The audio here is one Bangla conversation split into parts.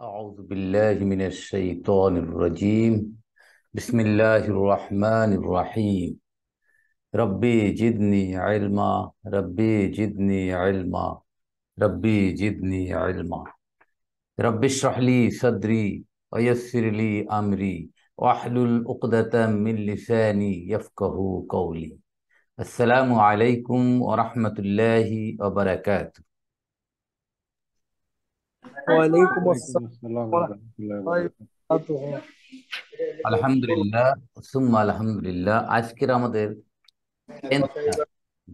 أعوذ بالله من الشيطان الرجيم بسم الله الرحمن الرحيم ربي جدني علما ربي جدني علما ربي جدني علما ربي اشرح لي صدري ويسر لي أمري واحلل عقدة من لساني يفقه قولي السلام عليكم ورحمة الله وبركاته وعليكم السلام আলহামদুলিল্লাহ সুম্মা আলহামদুলিল্লাহ আজকের আমাদের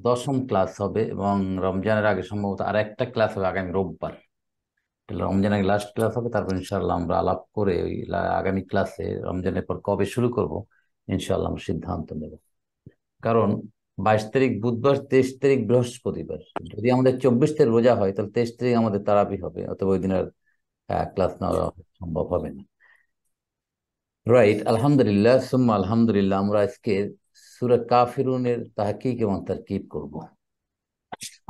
দশম ক্লাস হবে এবং রমজানের আগে সম্ভবত আর একটা ক্লাস হবে আগামী রোববার রমজান আগে লাস্ট ক্লাস হবে তারপর ইনশাল্লাহ আমরা আলাপ করে ওই আগামী ক্লাসে রমজানের পর কবে শুরু করব ইনশাল্লাহ আমরা সিদ্ধান্ত নেব কারণ বাইশ তারিখ বুধবার তেইশ তারিখ বৃহস্পতিবার যদি আমাদের চব্বিশ তারিখ রোজা হয় তাহলে তেইশ তারিখ আমাদের তারাবি হবে অথবা ওই দিনের ক্লাস নেওয়া সম্ভব হবে না রাইট আলহামদুলিল্লাহ সুম্মা আলহামদুলিল্লাহ আমরা আজকে সুরা কাফিরুনের তাহকিক এবং তার কিপ করব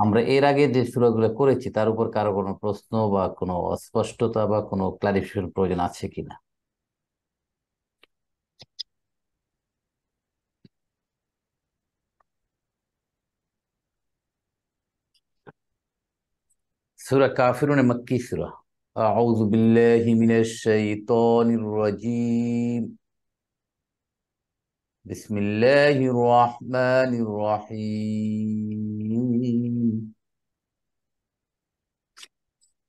আমরা এর আগে যে সুরাগুলো করেছি তার উপর কারো কোনো প্রশ্ন বা কোনো অস্পষ্টতা বা কোনো ক্লারিফিকেশন প্রয়োজন আছে কিনা سورة كافرون مكي سورة أعوذ بالله من الشيطان الرجيم بسم الله الرحمن الرحيم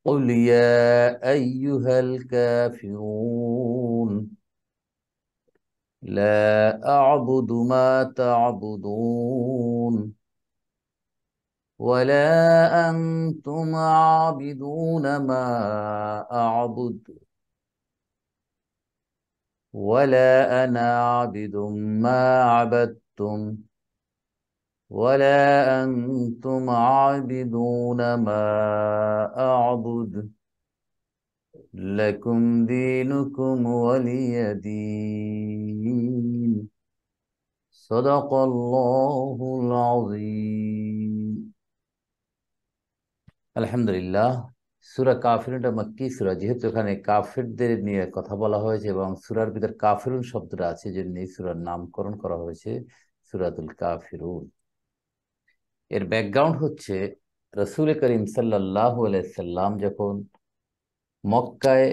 قل يا أيها الكافرون لا أعبد ما تعبدون ولا أنتم عابدون ما أعبد ولا أنا عبد ما عبدتم ولا أنتم عابدون ما أعبد لكم دينكم ولي دين صدق الله العظيم আলহামদুলিল্লাহ সুরা কাফিরুনটা মাক্কি সুরা যেহেতু এখানে কাফিরদের নিয়ে কথা বলা হয়েছে এবং সুরার ভিতর কাফিরুন শব্দটা আছে জন্য এই সুরার নামকরণ করা হয়েছে সুরাতুল কাফিরুন এর ব্যাকগ্রাউন্ড হচ্ছে রসুল করিম সাল্লাহ আলাইসাল্লাম যখন মক্কায়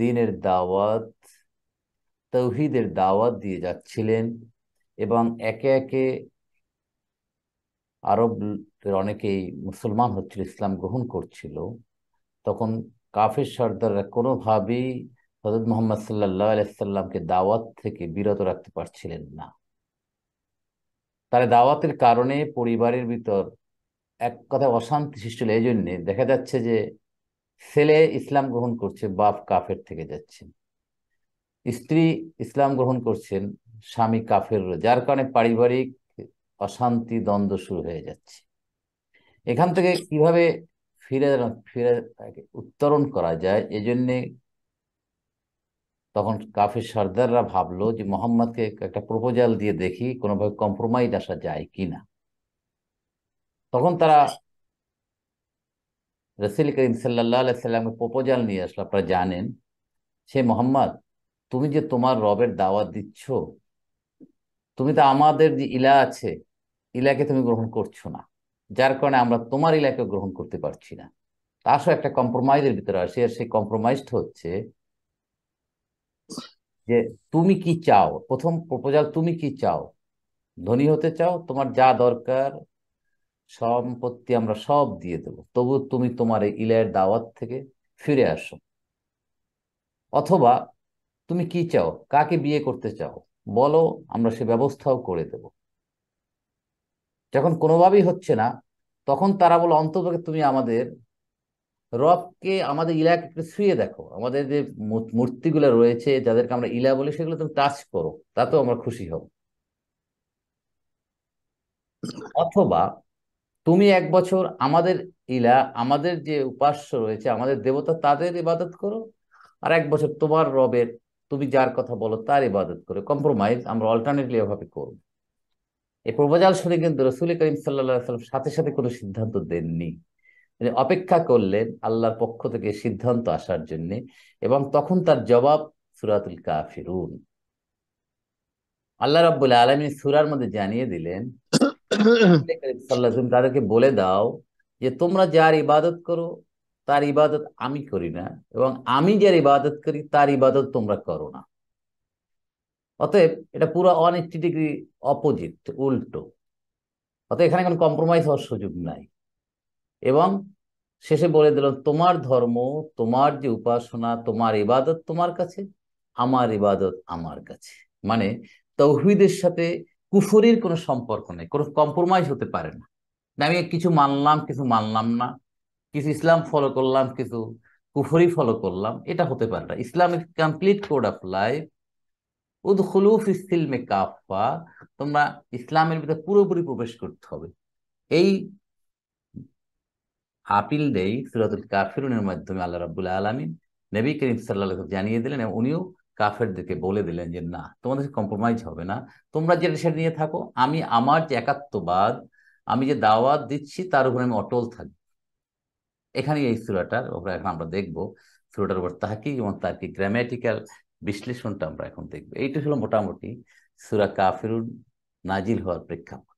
দিনের দাওয়াত তৌহিদের দাওয়াত দিয়ে যাচ্ছিলেন এবং একে একে আরব এর অনেকেই মুসলমান হচ্ছিল ইসলাম গ্রহণ করছিল তখন কাফের সর্দাররা কোনোভাবেই হজরত মোহাম্মদ সাল্লাহ আলাইসাল্লামকে দাওয়াত থেকে বিরত রাখতে পারছিলেন না তারা দাওয়াতের কারণে পরিবারের ভিতর এক কথা অশান্তি সৃষ্টি হল এই জন্যে দেখা যাচ্ছে যে ছেলে ইসলাম গ্রহণ করছে বাপ কাফের থেকে যাচ্ছেন স্ত্রী ইসলাম গ্রহণ করছেন স্বামী কাফের যার কারণে পারিবারিক অশান্তি দ্বন্দ্ব শুরু হয়ে যাচ্ছে এখান থেকে কিভাবে ফিরে ফিরে উত্তরণ করা যায় এজন্যে তখন কাফি সর্দাররা ভাবলো যে মোহাম্মদকে একটা প্রপোজাল দিয়ে দেখি কোনোভাবে কম্প্রোমাইজ আসা যায় কি না তখন তারা রসিল করিম সাল্লাহ সাল্লামকে প্রপোজাল নিয়ে আসলো আপনারা জানেন সে মোহাম্মদ তুমি যে তোমার রবের দাওয়াত দিচ্ছ তুমি তো আমাদের যে ইলা আছে ইলাকে তুমি গ্রহণ করছো না যার কারণে আমরা তোমার এলাকা গ্রহণ করতে পারছি না তা একটা কম্প্রোমাইজের ভিতরে আসে আর সেই কম্প্রোমাইজড হচ্ছে যে তুমি কি চাও প্রথম প্রপোজাল তুমি কি চাও ধনী হতে চাও তোমার যা দরকার সম্পত্তি আমরা সব দিয়ে দেব তবু তুমি তোমার এই ইলায়ের দাওয়াত থেকে ফিরে আসো অথবা তুমি কি চাও কাকে বিয়ে করতে চাও বলো আমরা সে ব্যবস্থাও করে দেব যখন কোনোভাবেই হচ্ছে না তখন তারা বলো অন্তপক্ষে তুমি আমাদের রবকে আমাদের ইলাকে ছুঁয়ে দেখো আমাদের যে মূর্তিগুলো রয়েছে যাদেরকে আমরা ইলা বলি সেগুলো তুমি টাচ করো তাতেও আমরা খুশি হব অথবা তুমি এক বছর আমাদের ইলা আমাদের যে উপাস্য রয়েছে আমাদের দেবতা তাদের ইবাদত করো আর এক বছর তোমার রবের তুমি যার কথা বলো তার ইবাদত করো কম্প্রোমাইজ আমরা অল্টারনেটলি এভাবে করবো এই প্রবজাল শুনে কিন্তু রসুল করিম সাল্লাম সাথে সাথে কোনো সিদ্ধান্ত দেননি তিনি অপেক্ষা করলেন আল্লাহর পক্ষ থেকে সিদ্ধান্ত আসার জন্য এবং তখন তার জবাব সুরাতুল কাফিরুন আল্লাহ রাব্বুল আলমী সুরার মধ্যে জানিয়ে দিলেন তাদেরকে বলে দাও যে তোমরা যার ইবাদত করো তার ইবাদত আমি করি না এবং আমি যার ইবাদত করি তার ইবাদত তোমরা করো না অতএব এটা পুরো ওয়ান এইটি ডিগ্রি অপোজিট উল্টো অতএব এখানে কোনো কম্প্রোমাইজ হওয়ার সুযোগ নাই এবং শেষে বলে দিল তোমার ধর্ম তোমার যে উপাসনা তোমার ইবাদত তোমার কাছে আমার ইবাদত আমার কাছে মানে তৌহিদের সাথে কুফরির কোনো সম্পর্ক নেই কোনো কম্প্রোমাইজ হতে পারে না আমি কিছু মানলাম কিছু মানলাম না কিছু ইসলাম ফলো করলাম কিছু কুফরি ফলো করলাম এটা হতে পারে না ইসলামের কমপ্লিট কোড অফ লাইফ কাফা তোমরা ইসলামের ভিতরে পুরোপুরি প্রবেশ করতে হবে এই আপিল দেই সুরাতুল কাফিরুনের মাধ্যমে আল্লাহ রাবুল আলমিন নবী করিম সাল্লাহ জানিয়ে দিলেন এবং উনিও কাফেরদেরকে বলে দিলেন যে না তোমাদের কম্প্রোমাইজ হবে না তোমরা যেটা সেটা নিয়ে থাকো আমি আমার যে একাত্মবাদ আমি যে দাওয়াত দিচ্ছি তার উপরে আমি অটল থাকি এখানে এই সুরাটার ওপরে এখন আমরা দেখবো সুরাটার উপর তাহাকি এবং তার কি গ্রামেটিক্যাল বিশ্লেষণটা আমরা এখন দেখব এইটা হলো মোটামুটি সুরা কাফিরুন নাজিল হওয়ার প্রেক্ষাপট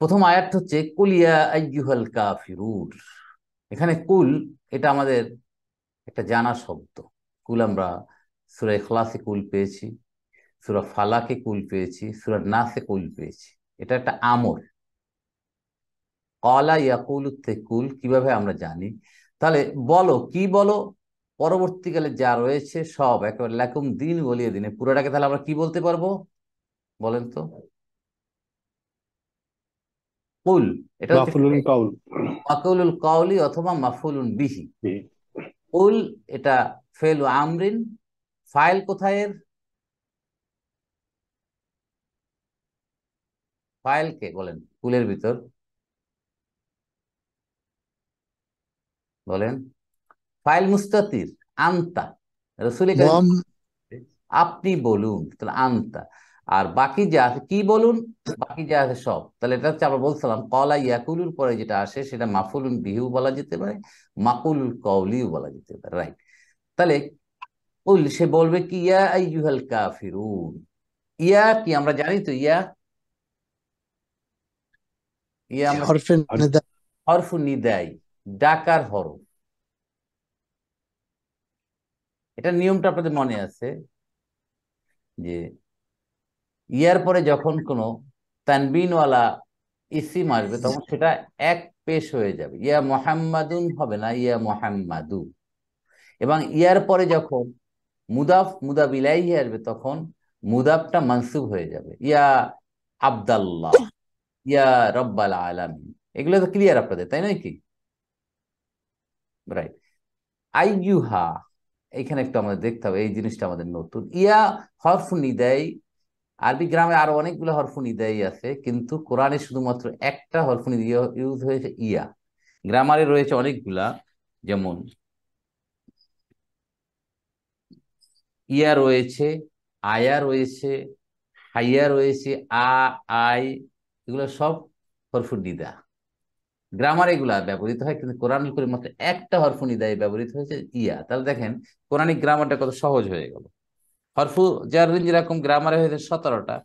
প্রথম আয়াত হচ্ছে কুলিয়া আইয়ুহাল কাফিরুর এখানে কুল এটা আমাদের একটা জানা শব্দ কুল আমরা সুরা এখলাসে কুল পেয়েছি সুরা ফালাকে কুল পেয়েছি সুরা নাসে কুল পেয়েছি এটা একটা আমল কলা ইয়াকুল কুল কিভাবে আমরা জানি তাহলে বলো কি বলো পরবর্তীকালে যা রয়েছে সব একেবারে লাকুম দিন গলিয়ে দিনে পুরোটাকে তাহলে আমরা কি বলতে পারবো বলেন তো আমরিন বলেন কুলের ভিতর বলেন ফাইল মুস্তাতির আন্তা রসুল আপনি বলুন তাহলে আন্তা আর বাকি যা আছে কি বলুন বাকি যা আছে সব তাহলে এটা হচ্ছে আমরা বলছিলাম কলা ইয়াকুলুর পরে যেটা আসে সেটা মাফুলুন বিহু বলা যেতে পারে মাকুল কৌলিও বলা যেতে পারে রাইট তাহলে উল সে বলবে কি ইয়া আইয়ুহাল কাফিরুন ইয়া কি আমরা জানি তো ইয়া ইয়া হরফুন নিদাই ডাকার হরফ এটা নিয়মটা আপনাদের মনে আছে যে ইয়ার পরে যখন কোনো তানবিনওয়ালা ইসিম আসবে তখন সেটা এক পেশ হয়ে যাবে ইয়া মোহাম্মাদুন হবে না ইয়া মোহাম্মাদু এবং ইয়ার পরে যখন মুদাফ মুদাব ইলাই আসবে তখন মুদাবটা মানসুব হয়ে যাবে ইয়া আবদাল্লাহ ইয়া রব্বাল আলামিন এগুলো তো ক্লিয়ার আপনাদের তাই নয় কি রাইট আইয়ুহা এখানে একটু আমাদের দেখতে হবে এই জিনিসটা আমাদের নতুন ইয়া হরফুনি দেয় আরবি গ্রামে আরো অনেকগুলো হরফুনি দেয় আছে কিন্তু কোরআনে শুধুমাত্র একটা হরফুনি দিয়ে ইউজ হয়েছে ইয়া গ্রামারে রয়েছে অনেকগুলা যেমন ইয়া রয়েছে আয়া রয়েছে হাইয়া রয়েছে আ আই এগুলো সব হরফুন নিদা গ্রামার এগুলা ব্যবহৃত হয় কিন্তু কোরআন করে মাত্র একটা হরফুনি নিদায় ব্যবহৃত হয়েছে ইয়া তাহলে দেখেন কোরআনিক গ্রামারটা কত সহজ হয়ে গেল হরফু জারিন যেরকম গ্রামারে হয়েছে সতেরোটা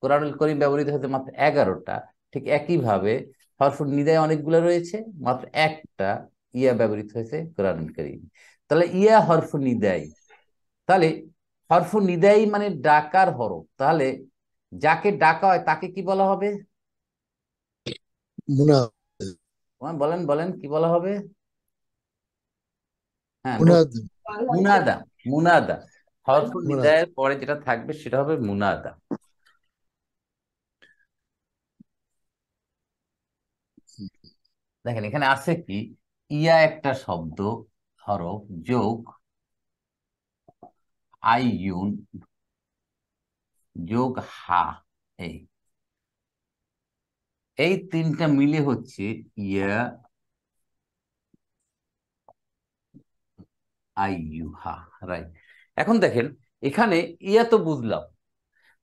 কোরআনুল করিম ব্যবহৃত হয়েছে মাত্র এগারোটা ঠিক একইভাবে হরফুল নিদায় অনেকগুলো রয়েছে মাত্র একটা ইয়া ব্যবহৃত হয়েছে কোরআন করিম তাহলে ইয়া হরফু নিদায় তাহলে হরফু নিদায় মানে ডাকার হরফ তাহলে যাকে ডাকা হয় তাকে কি বলা হবে মুনা বলেন বলেন কি বলা হবে হ্যাঁ মুনাদা মুনাদা হরফুল নিদায়ের পরে যেটা থাকবে সেটা হবে মুনাদা দেখেন এখানে আছে কি ইয়া একটা শব্দ হরফ যোগ আইয়ুন যোগ হা এই এই তিনটা মিলে হচ্ছে ইয়া হা রাইট এখন দেখেন এখানে ইয়া তো বুঝলাম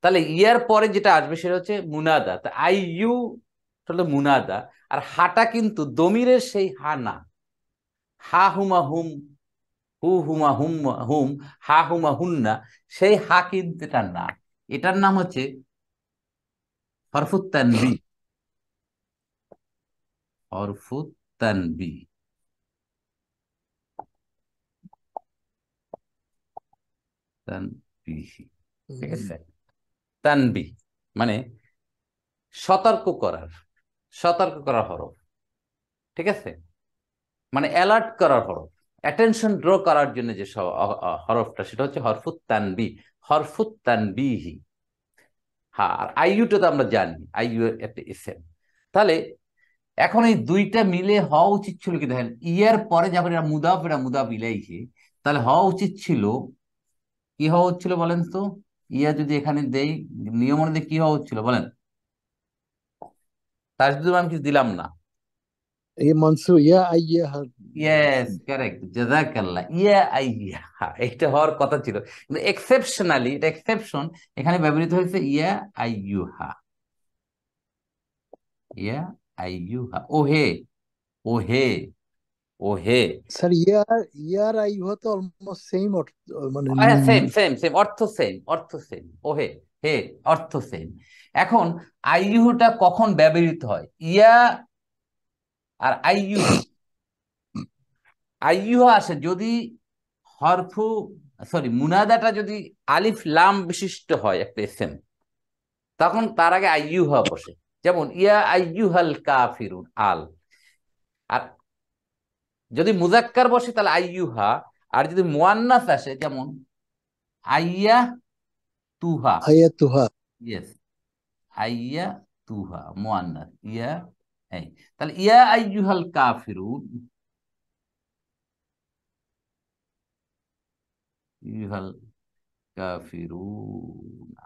তাহলে ইয়ার পরে যেটা আসবে সেটা হচ্ছে মুনাদা তা আইয়ু তাহলে মুনাদা আর হাটা কিন্তু দমিরের সেই হা না হা হুমা হুম হু হুমা হুম হুম হা হুমা না সেই হা কিন্তু এটার না এটার নাম হচ্ছে হরফুত্তানবি অরফু তানবি তানবি ঠিক আছে তানবি মানে সতর্ক করার সতর্ক করার হরফ ঠিক আছে মানে অ্যালার্ট করার হরফ অ্যাটেনশন ড্র করার জন্য যে হরফটা সেটা হচ্ছে হরফুত তানবি হরফুত তানবিহি হ্যাঁ আর আইইউটা তো আমরা জানি আইইউ একটা এসএম তাহলে এখন এই দুইটা মিলে হওয়া উচিত ছিল কি দেখেন ইয়ার পরে যখন এরা মুদাফ এরা মুদাফ ইলাইহি তাহলে হওয়া উচিত ছিল কি হওয়া হচ্ছিল বলেন তো ইয়া যদি এখানে দেই নিয়ম অনুযায়ী কি হওয়া হচ্ছিল বলেন তার শুধু আমি কিছু দিলাম না হওয়ার কথা ছিল এক্সেপশনালি এটা এক্সেপশন এখানে ব্যবহৃত হয়েছে ইয়া আইয়ুহা ইয়া আইয়ুহা ওহে ওহে ওহে স্যার ইয়ার ইয়ার আইয়ুহা তো অলমোস্ট সেম মানে হ্যাঁ, অর্থ সেম অর্থ সেম হে অর্থ সেম এখন আইয়ুহটা কখন ব্যবহৃত হয় ইয়া আর আইয়ু আইয়ুহা আসে যদি হরফু সরি মুনাদাটা যদি আলিফ লাম বিশিষ্ট হয় একটা এসএম তখন তার আগে আইয়ুহা বসে যেমন ইয়া আইয়ুহাল কাফিরুন আল আর যদি মুজাক্কার বসে তাহলে আইয়ুহা আর যদি মোয়ান্নাস আসে যেমন আইয়া তুহা আইয়া তুহা ইয়েস আইয়া তুহা মোয়ান্নাস ইয়া এই তাহলে ইয়া আইয়ুহাল কাফিরুন ইউহাল কাফিরুনা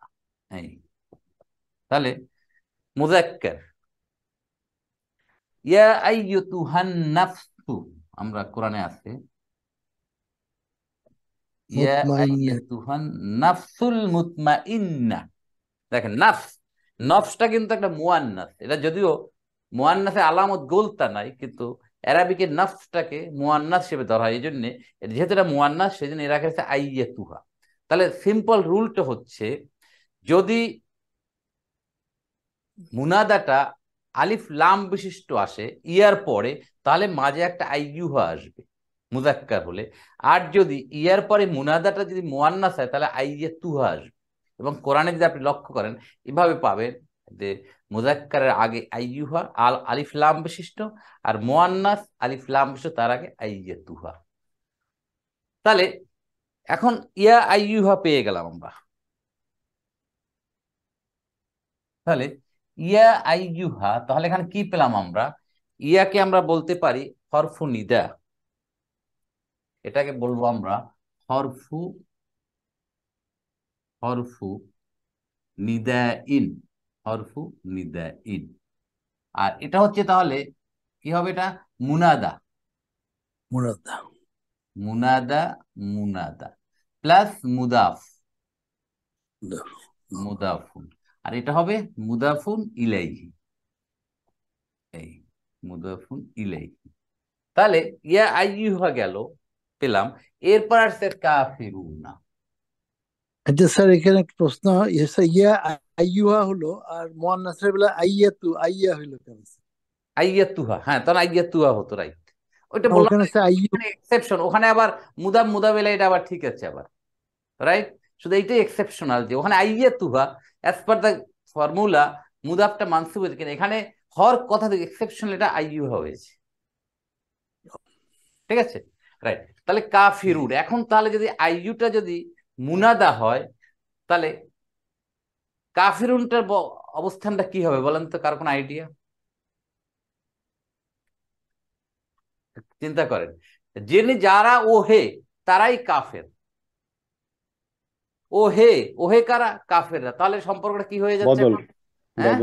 এই তাহলে মুজাক্কার ইয়া আইয়ুতুহান নাফসু আমরা কোরআনে আছে ইয়া আইয়ুতুহান নাফসুল মুতমাইন্না দেখেন নাফস নাফসটা কিন্তু একটা মুয়ান্নাস এটা যদিও মুয়ান্নাসে আলামত গোলতা নাই কিন্তু অ্যারাবিকের নাফসটাকে মুয়ান্নাস হিসেবে ধরা হয় এই জন্যে যেহেতু এটা মুয়ান্নাস সেই জন্য এরা কাছে আইয়া তাহলে সিম্পল রুলটা হচ্ছে যদি মুনাদাটা আলিফ লাম বিশিষ্ট আসে ইয়ার পরে তাহলে মাঝে একটা আইয়ুহা আসবে মুজাক্কার হলে আর যদি ইয়ার পরে মুনাদাটা যদি মোয়ান্নাস হয় তাহলে আইয়া তুহা আসবে এবং কোরআনে যদি আপনি লক্ষ্য করেন এভাবে পাবেন যে মুজাক্কারের আগে আইয়ুহা আল আলিফ লাম বিশিষ্ট আর মোয়ান্নাস আলিফ লাম বিশিষ্ট তার আগে আইয়া তুহা তাহলে এখন ইয়া আইয়ুহা পেয়ে গেলাম আমরা তাহলে ইয়া আইয়ুহা তাহলে এখানে কি পেলাম আমরা ইয়াকে আমরা বলতে পারি হরফু নিদা এটাকে বলবো আমরা হরফু হরফু নিদা ইন হরফু নিদা ইন আর এটা হচ্ছে তাহলে কি হবে এটা মুনাদা মুনাদা মুনাদা মুনাদা প্লাস মুদাফ মুদাফুন আর এটা হবে মুদাফুন ইলাইহি মুদাফুন ইলাইহি তাহলে ইয়া আইহা গেল পেলাম এরপর আসছে কাফিরুনা আচ্ছা স্যার এখানে একটা প্রশ্ন ইয়া আইয়ুহা হলো আর মোয়ান্নাসের বেলা আইয়াতু আইয়া হলো কেন আইয়াতুহা হ্যাঁ তখন আইয়াতুহা হতো রাইট ওইটা ওখানে এক্সেপশন মানে ওখানে আবার মুদাব মুদাব এটা আবার ঠিক আছে আবার রাইট শুধু এইটাই এক্সেপশনাল যে ওখানে তুহা অ্যাজ পার দ্য ফর্মুলা মুদাফটা মানসু হয়েছে এখানে হর কথা থেকে এক্সেপশন এটা আইইউ হয়েছে ঠিক আছে রাইট তাহলে কাফিরুন এখন তাহলে যদি আইইউটা যদি মুনাদা হয় তাহলে কাফিরুনটার অবস্থানটা কি হবে বলেন তো কার কোন আইডিয়া চিন্তা করেন যিনি যারা ও হে তারাই কাফের ও হে ও হে কারা কাফেররা তাহলে সম্পর্কটা কি হয়ে যাচ্ছে বদল হ্যাঁ?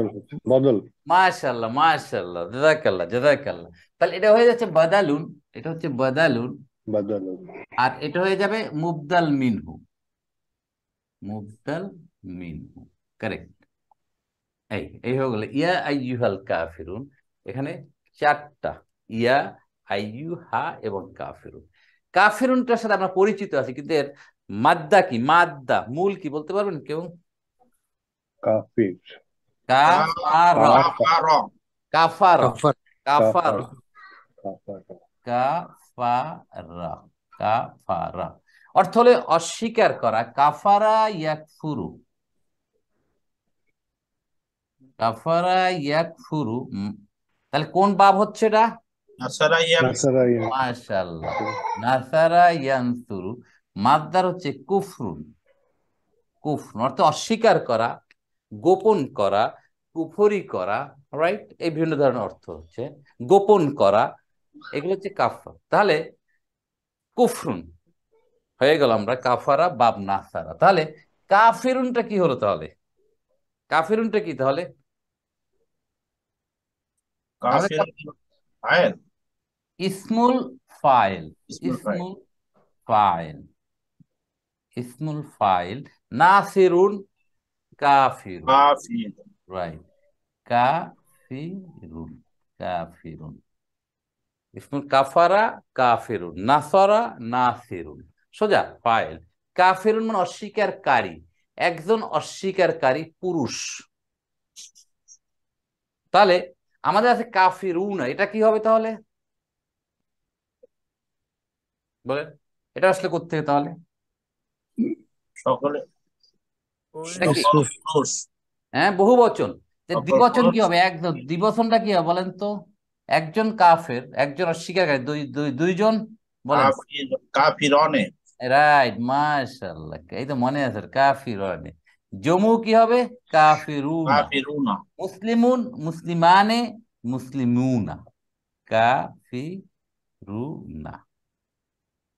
মাশাল্লাহ মাশাল্লাহ জাজাকাল্লাহ জাজাকাল্লাহ তাহলে এটা হয়ে যাচ্ছে বাদালুন এটা হচ্ছে বাদালুন বাদালুন আর এটা হয়ে যাবে মুবদাল মিনহু মুবদাল মিনহু কারেক্ট এই এই হয়ে গেল ইয়া আইয়ুহাল কাফিরুন এখানে চারটা ইয়া আইয়ুহা এবং কাফিরুন কাফিরুনটার সাথে আমরা পরিচিত আছি কিন্তু এর মাদ্দা কি মাদ্দা মূল কি বলতে পারবেন কেউ কাফির কাফার কাফারা কাফারা অর্থ হলে অস্বীকার করা কাফারা ইয়াকফুরু কাফারা ইয়াকফুরু তাহলে কোন বাপ হচ্ছে এটা মাসারা নাসারা ইয়ানসুরু মাদ্দার হচ্ছে কুফরুন কুফরুন অর্থাৎ অস্বীকার করা গোপন করা কুফরি করা রাইট এই বিভিন্ন ধরনের অর্থ হচ্ছে গোপন করা এগুলো হচ্ছে কাফার তাহলে কুফরুন হয়ে গেল আমরা কাফারা বাব নাসারা তাহলে কাফিরুনটা কি হলো তাহলে কাফিরুনটা কি তাহলে ইসমুল ফাইল ইসমুল ফাইল ইসমুল ফাইল নাসিরুন কাফিরুন রাইট কাফিরুন কাফিরুন ইসমুল কাফারা কাফিরুন নাসিরুন সোজা ফাইল কাফিরুন মানে অস্বীকারী একজন অস্বীকারী পুরুষ তাহলে আমাদের আছে কাফিরুনা এটা কি হবে তাহলে বলেন এটা আসলে হবে তাহলে হ্যাঁ বহু বচন দ্বিবচন কি হবে একজন দ্বিবচনটা কি হবে বলেন তো একজন কাফের একজন অস্বীকারী দুই দুইজন কাফির অনে রাইট এই তো মনে আছে কাফির জমু কি হবে কাফিরুনা কাফিরুনা মুসলিমুন মুসলিমানে মুসলিমুনা কাফিরুনা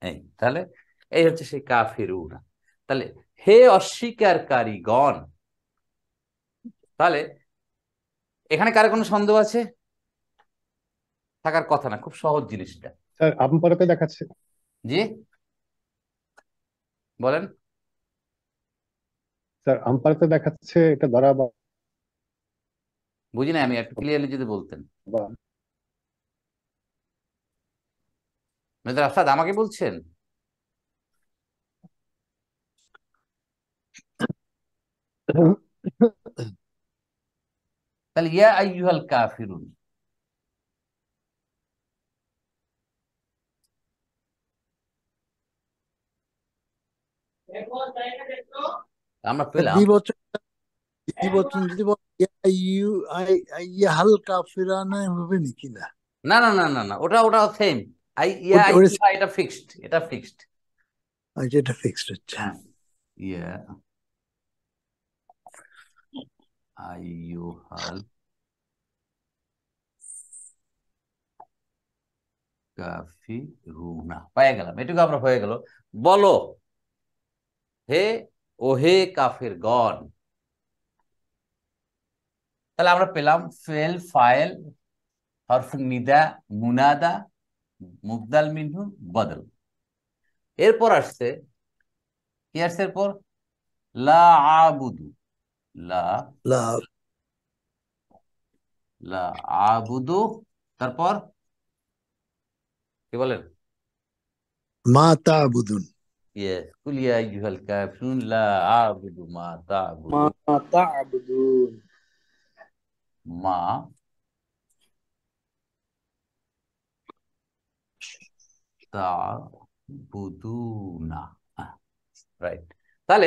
এই তাহলে এই হচ্ছে সেই কাফিরুনা তাহলে হে অস্বীকারীগণ তাহলে এখানে কার কোনো সন্দেহ আছে থাকার কথা না খুব সহজ জিনিসটা স্যার আমপারাতে দেখাচ্ছে জি বলেন স্যার আমপারাতে দেখাচ্ছে এটা ধরা বা বুঝি না আমি একটু ক্লিয়ারলি যদি বলতেন মেদর আসাদ আমাকে বলছেন তাহলে ইয়া আইয়ুহাল কাফিরুন আমরা পেলাম না না না না না ওটা সেম এটা ফিক্সড এটা ফিক্সড আচ্ছা ফিক্সড আচ্ছা। হ্যাঁ। ইয়া ayyuhal কাফি রুনা পাই গেলাম এটুকু আমরা হয়ে গেল বলো হে ও হে কাফের গন তাহলে আমরা পেলাম ফেল ফায়েল হরফুল নিদা মুনাদা মুগদাল মিনহু বদল এরপর আসছে কি আসছে এরপর লা আবুদু আবুদু তারপর কি বলেন মাতাবুদুন ইয়ে কুলিয়া লা আবুদু মাতাবুদুন মা তা বুদুনা রাইট তাহলে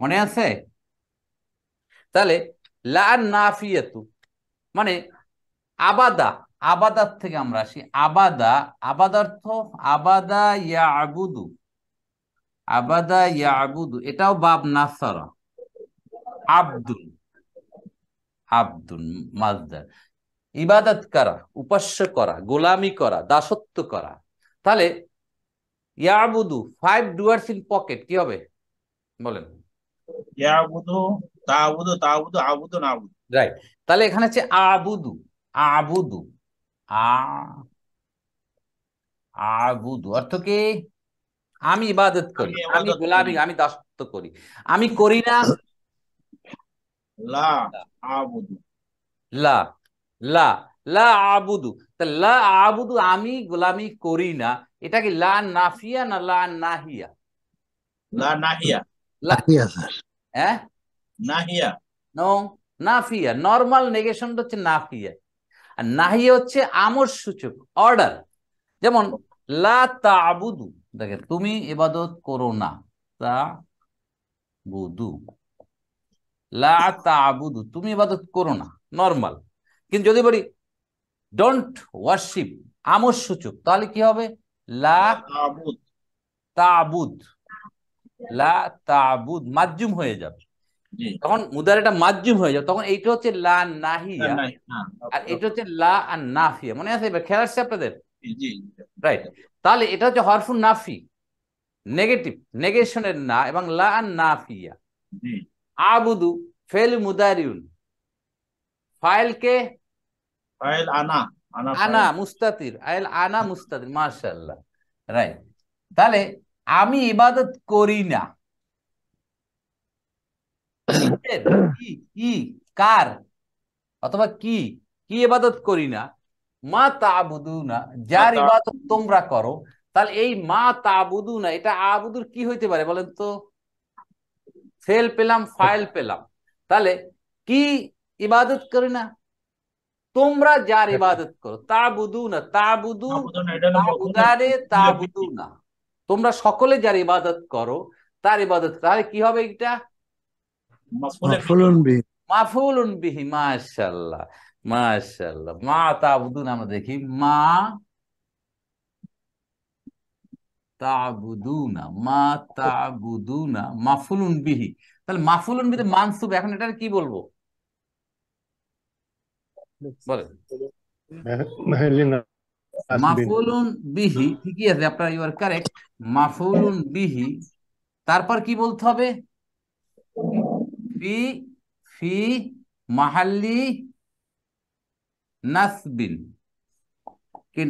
মনে আছে তাহলে লা মানে আবাদা আবাদার থেকে আমরা আসি আবাদা আবাদার্থ আবাদা ইয়া আগুদু আবাদা ইয়া আবুদু এটাও বাব নাসারা আব্দুল আব্দুল মাজদার ইবাদত করা উপাস্য করা গোলামি করা দাসত্ব করা তাহলে ইয়াবুদু ফাইভ ডুয়ার্স ইন পকেট কি হবে বলেন ইয়াবুদু তাবুদু তাবুদু আবুদু রাইট তাহলে এখানে আবুদু আবুদু আ আবুদু অর্থ কি আমি ইবাদত করি আমি গোলামি আমি দাসত্ব করি আমি করি না লা আবুদু লা লা লা আবুদু তা লা আবুদু আমি গোলামি করি না এটা কি লা নাফিয়া না লা নাহিয়া লা নাহিয়া নাহিয়া স্যার হ্যাঁ নাহিয়া নো নাফিয়া নর্মাল নেগেশনটা হচ্ছে নাফিয়া আর নাহিয়া হচ্ছে আমর সূচক অর্ডার যেমন লা তা আবুদু দেখেন তুমি এবাদত করো না তা বুদু লা তা আবুদু তুমি এবাদত করো না নর্মাল কিন্তু যদি বলি ডোন্ট ওয়ার্শিপ আমর সূচক তাহলে কি হবে লা তাবুদ লা তাবুদ মাজুম হয়ে যাবে তখন মুদার এটা মাজুম হয়ে যাবে তখন এইটা হচ্ছে লা নাহিয়া হ্যাঁ। আর এটা হচ্ছে লা আর নাফিয়া মনে আছে এবার খেয়াল আসছে আপনাদের রাইট তাহলে এটা হচ্ছে হরফু নাফি নেগেটিভ নেগেশনের না এবং লা আর নাফিয়া আবুদু ফেল ফাইল কে তাহলে আমি ইবাদত করি না কি কার অথবা কি কি ইবাদত করি না মা তাবুদু না যার ইবাদত তোমরা করো তাহলে এই মা তাবুদু না এটা আবুদুর কি হইতে পারে বলেন তো ফেল পেলাম ফাইল পেলাম তাহলে কি ইবাদত করি না তোমরা যার ইবাদত করো তা বুধু না তা বুধু তাবুদারে তা বুধু না তোমরা সকলে যার ইবাদত করো তার ইবাদত তাহলে কি হবে এটা মাফুলুন বিহি মাশাল্লাহ মাশাল্লাহ মা আমরা দেখি মা মা মাফুলুন বিহি তাহলে মাফুলুন বিহি মানসুব এখন এটার কি বলবো হ্যাঁ, হ্যাঁ, তারপর কি বলতে হবে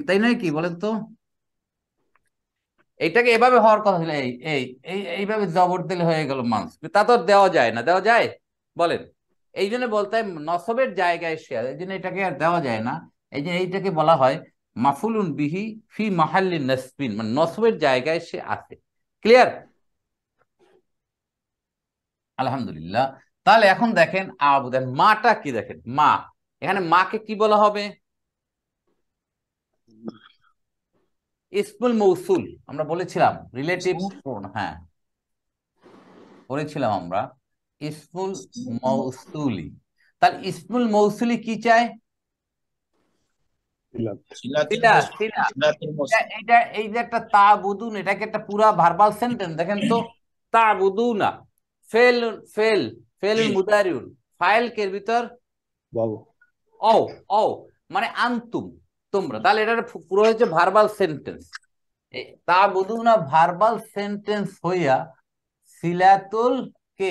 তাই নয় কি বলেন তো এটাকে এভাবে হওয়ার কথা ছিল এই এই এইভাবে জবর দিলে হয়ে গেল মানুষ তা তো দেওয়া যায় না দেওয়া যায় বলেন এই জন্য বলতে হয় নসবের জায়গায় শেয়ার এই জন্য এটাকে আর দেওয়া যায় না এই জন্য এইটাকে বলা হয় মাফুলুন বিহি ফি মাহাল্লি নসবিন মানে নসবের জায়গায় সে আছে ক্লিয়ার আলহামদুলিল্লাহ তাহলে এখন দেখেন আবু দেখেন মাটা কি দেখেন মা এখানে মাকে কি বলা হবে ইসমুল মৌসুল আমরা বলেছিলাম রিলেটিভ হ্যাঁ বলেছিলাম আমরা ইসমুল মৌসুলি তার ইসমুল মৌসুলি কি চায় ভার্বাল সেন্টেন্স ও ও মানে আন্তুম তোমরা তাহলে এটা পুরো হয়েছে ভার্বাল সেন্টেন্স তাবুদুনা ভার্বাল সেন্টেন্স হইয়া সিলাতুল কে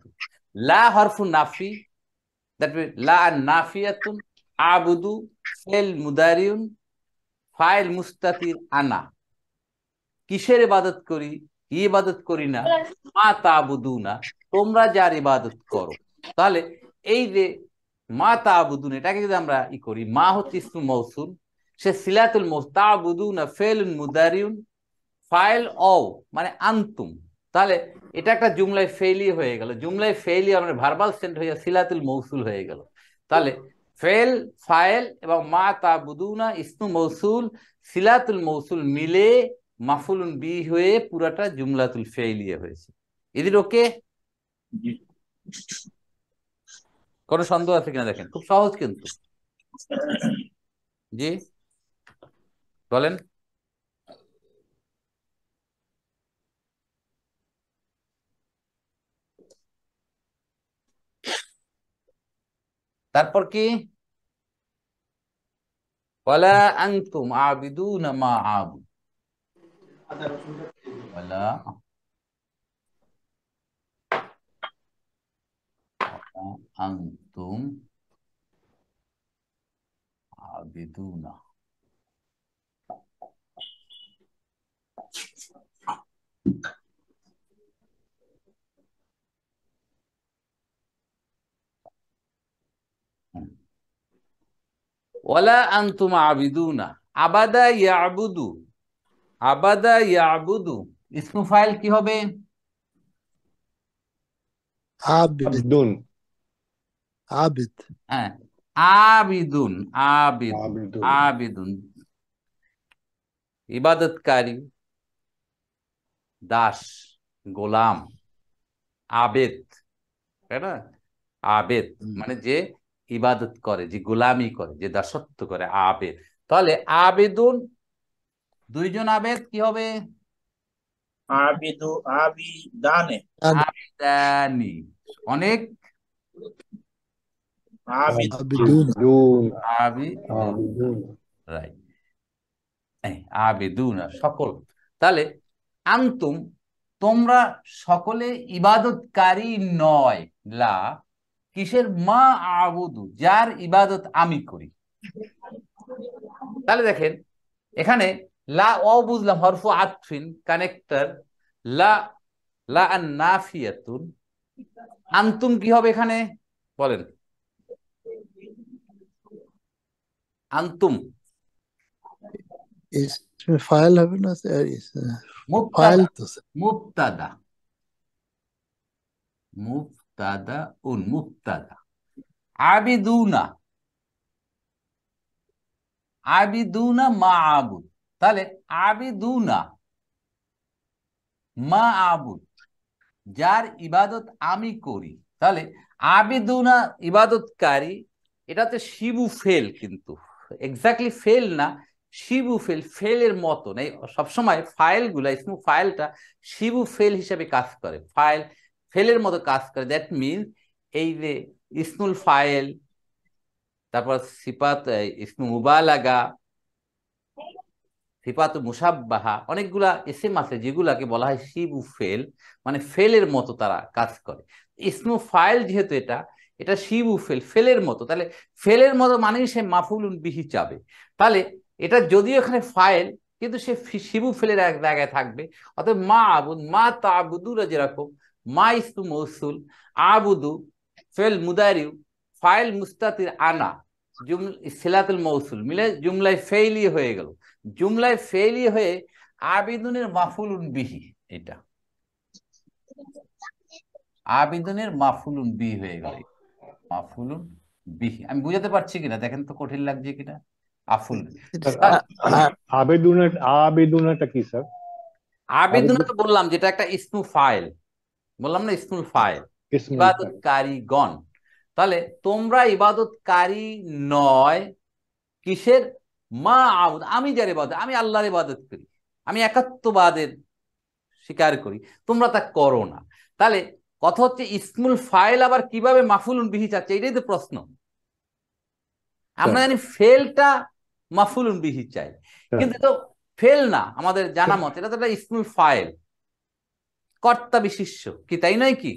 লা হরফু নাফি দ্যাট মিন লা নাফিয়াতুন আবুদু ফেল মুদারিউন ফাইল মুস্তাতির আনা কিসের ইবাদত করি কি ইবাদত করি না মা তাবুদু না তোমরা যার ইবাদত করো তাহলে এই যে মা তাবুদুন এটাকে যদি আমরা ই করি মা হচ্ছে ইসমু মৌসুল সে সিলাতুল মোস্তাবুদুন ফেল মুদারিউন ফাইল অ মানে আন্তুম তাহলে এটা একটা জুমলায় ফেইলি হয়ে গেল জুমলায় ফেইলি আমরা ভার্বাল সেন্ট হয়ে সিলাতুল মৌসুল হয়ে গেল তাহলে ফেল ফায়েল এবং মা তা বুদুনা ইসনু মৌসুল সিলাতুল মৌসুল মিলে মাফুলুন বি হয়ে পুরাটা জুমলাতুল ফেইলিয়া হয়েছে এদের ওকে কোনো সন্দেহ আছে কিনা দেখেন খুব সহজ কিন্তু জি বলেন তারপর কি ওয়ালা আনতুম আবিদুনা মা আবু ওয়ালা abiduna Thank you. ওলা আন্তুমা আবাদা ইয়াবুদু আবাদা ইয়াবুদু ইসমু ফাইল কি হবে আবিদুন আবিদ হ্যাঁ আবিদুন আবিদ আবিদুন ইবাদতকারী দাস গোলাম আবেদ তাই না আবেদ মানে যে ইবাদত করে যে গোলামি করে যে দাসত্ব করে আবেদ তাহলে আবেদন দুইজন আবেদ কি হবে অনেক সকল তাহলে আন্তুম তোমরা সকলে ইবাদতকারী নয় লা কিসের মা আবুদু যার ইবাদত আমি করি তাহলে দেখেন এখানে লা অ বুঝলাম হরফু আতফিন কানেক্টর লা লা আন নাফিয়াতুন আন্তুম কি হবে এখানে বলেন আন্তুম ফাইল হবে না ফাইল মুক্তাদা উন মুক্তাদা আবিদুনা আবিদুনা মা আবুদ তাহলে আবিদুনা মা আবুদ যার ইবাদত আমি করি তাহলে আবিদুনা ইবাদতকারী এটাতে শিবু ফেল কিন্তু এক্স্যাক্টলি ফেল না শিবু ফেল ফেলের মতন এই সবসময় ফাইলগুলা ইসমু ফাইলটা শিবু ফেল হিসেবে কাজ করে ফাইল ফেলের মতো কাজ করে দ্যাট মিনস এই যে ইসনুল ফায়েল তারপর সিপাত ইসমু মুবালাগা সিপাত মুসাব্বাহা অনেকগুলা এসএম আছে যেগুলাকে বলা হয় শিবু ফেল মানে ফেলের মতো তারা কাজ করে ইসনু ফাইল যেহেতু এটা এটা শিব ফেল ফেলের মতো তাহলে ফেলের মতো মানেই সে মাফুলুন বিহি চাবে তাহলে এটা যদিও এখানে ফাইল কিন্তু সে শিবু ফেলের এক জায়গায় থাকবে অতএব মা আবুদ মা তা আবুদুরা যেরকম মাইসু মৌসুল আবুদু ফেল মুদারিউ ফাইল মুস্তাতির আনা জুম সিলাতুল মৌসুল মিলে জুমলায় ফেইলি হয়ে গেল জুমলায় ফেইলি হয়ে আবিদুনের মাফুলুন বিহি এটা আবেদনের মাফুলুন বিহি হয়ে গেল মাফুলুন বিহি আমি বুঝাতে পারছি কিনা দেখেন তো কঠিন লাগছে কিনা আফুল আবেদুনাটা কি স্যার আবেদুনা তো বললাম যেটা একটা ইসমু ফাইল বললাম না ইসমুল ইবাদতকারী গণ তাহলে তোমরা ইবাদতকারী নয় কিসের মা আবুদ আমি যার ইবাদত আমি আল্লাহর ইবাদত করি আমি একাত্মবাদের স্বীকার করি তোমরা তা করো না তাহলে কথা হচ্ছে ইসমুল ফাইল আবার কিভাবে মাফুল বিহি চাচ্ছে এটাই তো প্রশ্ন আমরা জানি ফেলটা মাফুল বিহি চাই কিন্তু তো ফেল না আমাদের জানা মত এটা তো একটা ইসমুল ফাইল কর্তা বিশিষ্য কি তাই নয় কি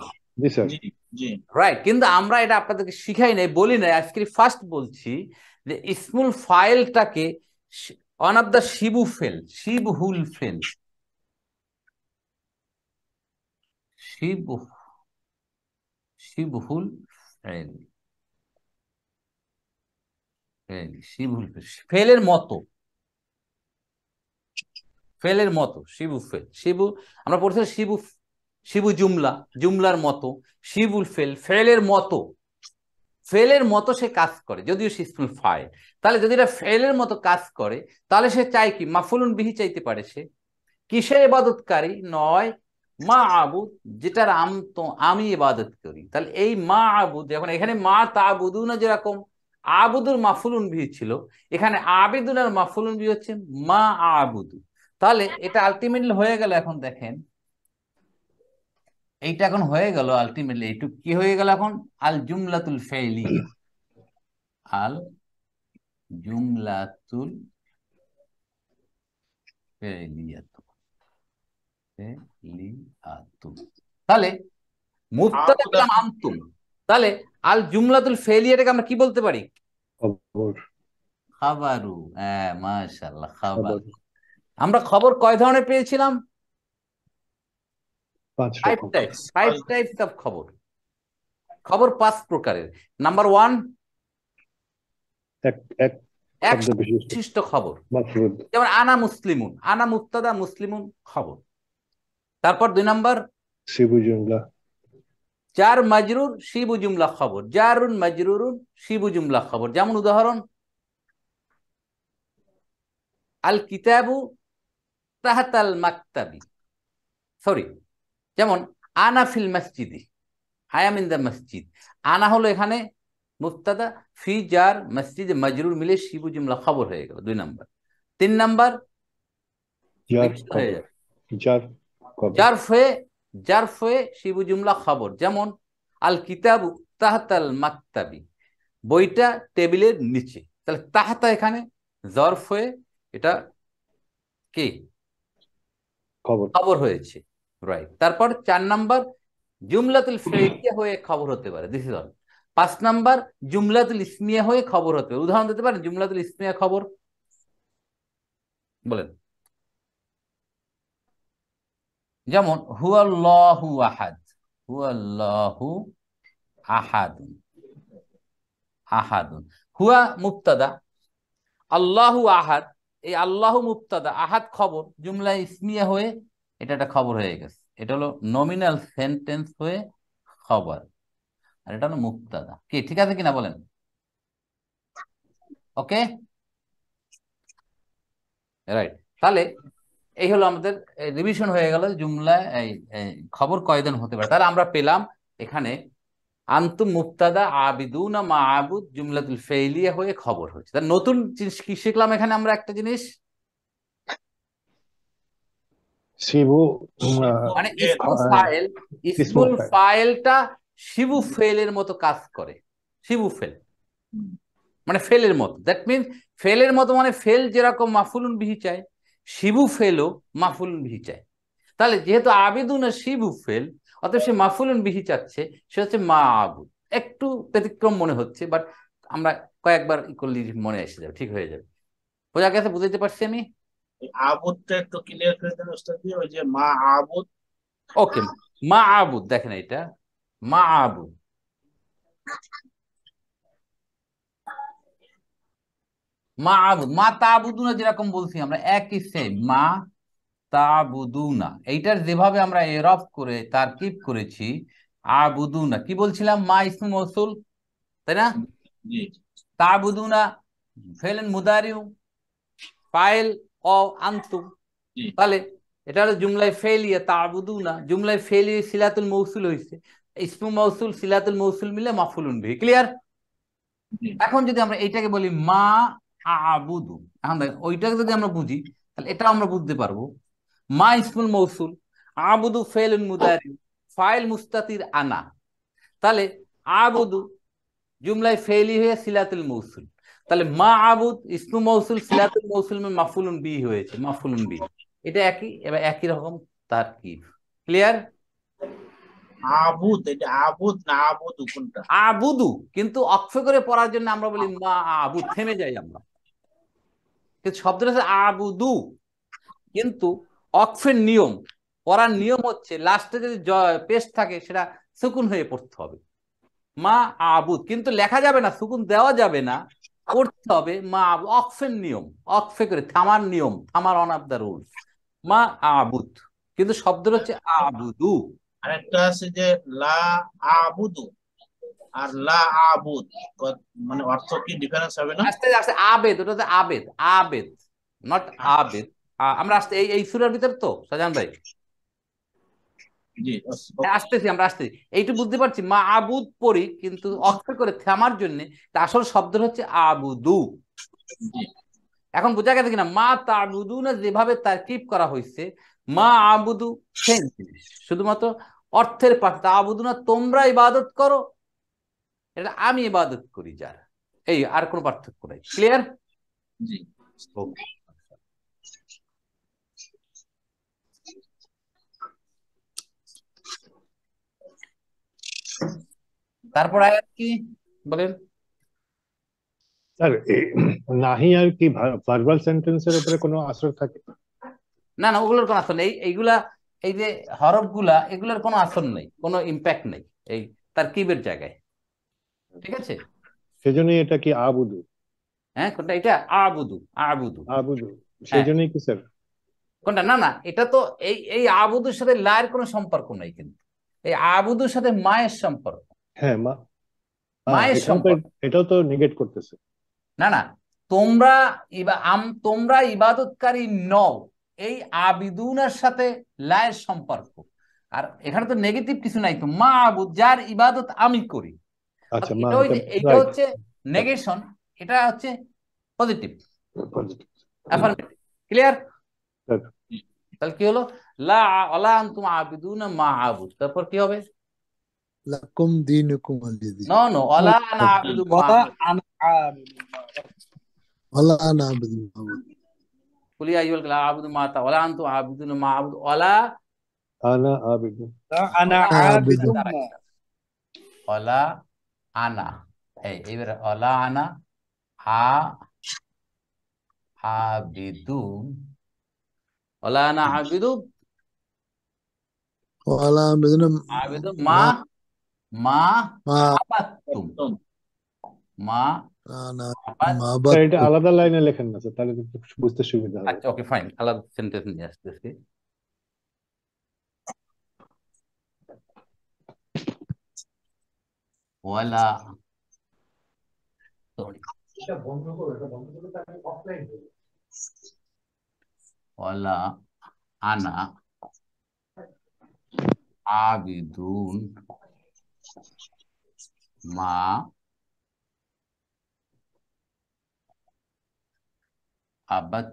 রাইট কিন্তু আমরা এটা আপনাদেরকে শিখাই নাই বলি নাই আজকে ফার্স্ট বলছি যে ইসমুল ফাইলটাকে অন অফ দা শিবু ফেল শিব হুল ফেল শিব শিবহুল ফেল শিবহুল ফেল ফেলের মতো ফেলের মতো শিবু ফেল শিবু আমরা পড়ছিলাম শিবু শিবু জুমলা জুমলার মতো শিবুল ফেল ফেলের মতো ফেলের মতো সে কাজ করে যদিও সিস্টেম ফায় তাহলে যদি এটা ফেলের মতো কাজ করে তাহলে সে চায় কি মাফুলুন বিহি চাইতে পারে সে কিসের এবাদতকারী নয় মা আবুদ যেটার আম তো আমি এবাদত করি তাহলে এই মা আবুদ এখন এখানে মা না যেরকম আবুদুর মাফুলুন বিহি ছিল এখানে আবেদুনার আর মাফুলুন বিহি হচ্ছে মা আবুদু তাহলে এটা আলটিমেটলি হয়ে গেল এখন দেখেন এইটা এখন হয়ে গেল আলটিমেটলি একটু কি হয়ে গেল এখন আল জুমলাতুল ফেলি আল জুমলাতুল তাহলে তাহলে আল জুমলাতুল ফেলিয়াটাকে আমরা কি বলতে পারি খাবারু হ্যাঁ মাশাআল্লাহ খাবার আমরা খবর কয় ধরনের পেয়েছিলাম খবর খবর পাঁচ প্রকারের নাম্বার ওয়ান এক বিশিষ্ট খবর যেমন আনা মুসলিমুন আনা মুক্তাদা মুসলিমুন খবর তারপর দুই নম্বর চার মাজরুর শিবু জুমলা খবর জারুন মাজরুরুন শিবু জুমলা খবর যেমন উদাহরণ আল কিতাবু তাহাতাল মাকতাবি সরি যেমন আনা ফিল মসজিদি আই ইন দ্য মসজিদ আনা হলো এখানে মুস্তাদা ফি জার মসজিদ মজরুর মিলে শিবু জুমলা খবর হয়ে গেল দুই নম্বর তিন নম্বর জার ফয়ে জার ফয়ে শিবু জুমলা খবর যেমন আল কিতাব তাহাতাল মাকতাবি বইটা টেবিলের নিচে তাহলে তাহাতা এখানে জর্ফ হয়ে এটা কে খবর হয়েছে রাইট তারপর চার নাম্বার জুমলাতুল ফেরিয়া হয়ে খবর হতে পারে দিস ইজ অল পাঁচ নাম্বার জুমলাতুল ইসমিয়া হয়ে খবর হতে পারে উদাহরণ দিতে পারেন জুমলাতুল ইসমিয়া খবর বলেন যেমন হুয়াল্লাহু আহাদ হুয়াল্লাহু আহাদ আহাদ হুয়া মুক্তাদা আল্লাহু আহাদ এই আল্লাহ মুক্তাদা আহাদ খবর জুমলা ইসমিয়া হয়ে এটা একটা খবর হয়ে গেছে এটা হলো নমিনাল সেন্টেন্স হয়ে খবর আর এটা হলো মুক্তাদা কি ঠিক আছে কিনা বলেন ওকে রাইট তাহলে এই হলো আমাদের রিভিশন হয়ে গেল জুমলা এই খবর কয়দিন হতে পারে তাহলে আমরা পেলাম এখানে আন্তুম মুক্তাদা আবিদুনা মা আবুদ জুমলাতুল ফেলিয়া হয়ে খবর হয়েছে তার নতুন জিনিস কি শিখলাম এখানে আমরা একটা জিনিস শিবু মানে ফাইল ইসমুল ফাইলটা শিবু ফেলের মতো কাজ করে শিবু ফেল মানে ফেলের মতো দ্যাট মিনস ফেলের মতো মানে ফেল যেরকম মাফুলুন বিহি চায় শিবু ফেলও মাফুলুন বিহি চায় তাহলে যেহেতু আবিদুনা শিবু ফেল অতএব সে মাফুলুন বিহি চাচ্ছে সে হচ্ছে মা আবুদ একটু ব্যতিক্রম মনে হচ্ছে বাট আমরা কয়েকবার করলে মনে এসে যাবে ঠিক হয়ে যাবে বোঝা গেছে বুঝাইতে পারছি আমি আবুদটা একটু ক্লিয়ার করে দেন ওস্তাদ ওই যে মা আবুদ ওকে মা আবুদ দেখেন এটা মা আবুদ মা আবুদ মা তাবুদুনা যেরকম বলছি আমরা একই সেম মা তাবুদুনা এইটার যেভাবে আমরা এরফ করে তার কিপ করেছি আবুদুনা কি বলছিলাম মা ইসমু মসুল তাই না তাবুদুনা ফেলেন মুদারিউ ফাইল অ আন্তু তাহলে এটা হলো জুমলাই ফেলিয়া তাবুদুনা জুমলাই ফেলিয়ে সিলাতুল মৌসুল হয়েছে ইসমু মৌসুল সিলাতুল মৌসুল মিলে মাফুলুন ভি ক্লিয়ার এখন যদি আমরা এইটাকে বলি মা আবুদু এখন ওইটাকে যদি আমরা বুঝি তাহলে এটা আমরা বুঝতে পারবো মা ইসমুল মৌসুল আবুদু ফেল মুদারি ফাইল মুস্তাতির আনা তাহলে আবুদু জুমলাই ফেলি হয়ে সিলাতুল মৌসুল তাহলে মা আবুদ ইসমু মৌসুল সিলাতুল মৌসুল মাফুলুন বি হয়েছে মাফুলুন বি এটা একই এবার একই রকম তার কি ক্লিয়ার আবুদ এটা আবুদ না আবুদু কোনটা আবুদু কিন্তু অক্ষ করে পড়ার জন্য আমরা বলি মা আবুদ থেমে যাই আমরা কিন্তু শব্দটা আবুদু কিন্তু অক্ফের নিয়ম পড়ার নিয়ম হচ্ছে লাস্টে যদি পেস্ট থাকে সেটা সুকুন হয়ে পড়তে হবে মা আবুদ কিন্তু লেখা যাবে না সুকুন দেওয়া যাবে না করতে হবে মা অক্ফের নিয়ম অক্ফে করে থামার নিয়ম থামার অন অফ দ্য রুল মা আবুদ কিন্তু শব্দ হচ্ছে আবুদু আরেকটা আছে যে লা আবুদু আর লা আবুদ মানে অর্থ কি ডিফারেন্স হবে না আস্তে আস্তে আবেদ ওটা আবেদ আবেদ নট আবেদ আমরা আসতে এই সুরের ভিতরে তো সাজান ভাই হ্যাঁ, আসতেছি আমরা আসতেছি এইটু বুঝতে পারছি মা আবুদ পড়ি কিন্তু অক্ষর করে থামার জন্য আসল শব্দ হচ্ছে আবুদু এখন বোঝা গেছে কিনা মা তাবুদু না যেভাবে কিপ করা হয়েছে মা আবুদু সেম শুধুমাত্র অর্থের পাত্র আবুদু না তোমরা ইবাদত করো এটা আমি ইবাদত করি যার এই আর কোনো পার্থক্য নাই ক্লিয়ার জি ওকে তারপর আয়াত কি বলেন স্যার নাহি আর কি ভার্বাল সেন্টেন্সের উপরে কোনো আসর থাকে না না ওগুলোর কোনো আসর নেই এইগুলা এই যে হরফগুলা এগুলোর কোনো আসর নেই কোনো ইম্প্যাক্ট নেই এই তার কিবের জায়গায় ঠিক আছে সেজন্যই এটা কি আবুদু হ্যাঁ কোনটা এটা আবুদু আবুদু আবুদু হ্যাঁ। সেজন্যই কি স্যার কোনটা না না এটা তো এই এই আবুদুর সাথে লায়ের কোনো সম্পর্ক নাই কিন্তু এই আবুদুর সাথে মায়ের সম্পর্ক হ্যাঁ মা মায়ের সম্পর্ক এটাও তো নেগেট করতেছে না না তোমরা আম তোমরা ইবাদতকারী নও এই আবিদুনার সাথে লায়ের সম্পর্ক আর এখানে তো নেগেটিভ কিছু নাই তো মা আবুদ যার ইবাদত আমি করি আচ্ছা, এটা হচ্ছে নেগেশন এটা হচ্ছে পজিটিভ ক্লিয়ার তাহলে কি হলো লা আলা আনতুম আবিদুনা মা আবুদ তারপর কি হবে লাকুম দীনুকুম ওয়ালিদি নো নো আলা আনা আবিদু মা আনা আবিদু আলা আনা আবিদু মা قل يا أيها لا أعبد ما ولا أنتم عابدون ما أعبد ولا أنا عابد أنا عابد ولا أنا এই এবার অলা আনা আ আবিদু ولا انا عابد ولا عابد عابد ما ما عبدتم ما ما আলাদা লাইনে লেখেন না বুঝতে সুবিধা হবে আচ্ছা ফাইন আলাদা সেন্টেন্স নিয়ে আসতেছি ওয়ালা আনা আবিদুন মা আবাদ